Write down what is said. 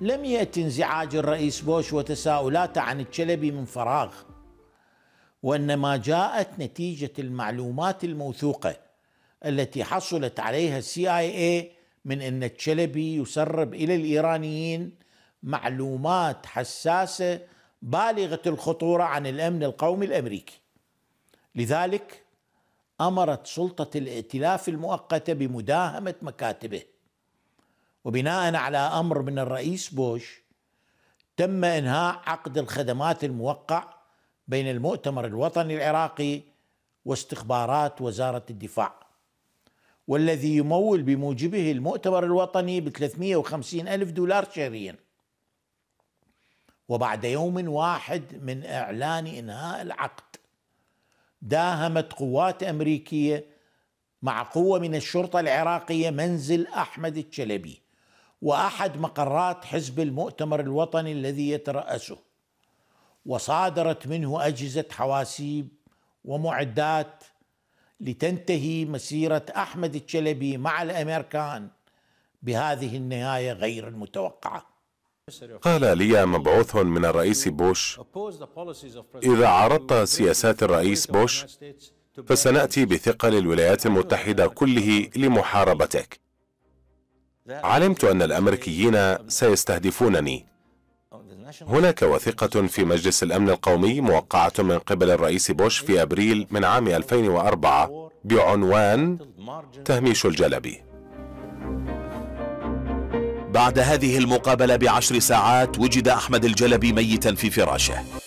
لم يأتي انزعاج الرئيس بوش وتساؤلاته عن الشلبي من فراغ وإنما جاءت نتيجة المعلومات الموثوقة التي حصلت عليها السي آي اي من أن الشلبي يسرب إلى الإيرانيين معلومات حساسة بالغة الخطورة عن الأمن القومي الأمريكي لذلك أمرت سلطة الائتلاف المؤقتة بمداهمة مكاتبه وبناء على امر من الرئيس بوش تم انهاء عقد الخدمات الموقع بين المؤتمر الوطني العراقي واستخبارات وزاره الدفاع والذي يمول بموجبه المؤتمر الوطني ب 350 ألف دولار شهريا وبعد يوم واحد من إعلان إنهاء العقد داهمت قوات أمريكية مع قوة من الشرطة العراقية منزل أحمد الشلبي واحد مقرات حزب المؤتمر الوطني الذي يترأسه وصادرت منه أجهزة حواسيب ومعدات لتنتهي مسيرة أحمد الشلبي مع الأمريكان بهذه النهاية غير المتوقعة قال لي مبعوث من الرئيس بوش إذا عرضت سياسات الرئيس بوش فسنأتي بثقل الولايات المتحدة كله لمحاربتك علمت أن الأمريكيين سيستهدفونني هناك وثيقة في مجلس الأمن القومي موقعة من قبل الرئيس بوش في أبريل من عام 2004 بعنوان تهميش الجلبي بعد هذه المقابلة بعشر ساعات وجد أحمد الجلبي ميتا في فراشه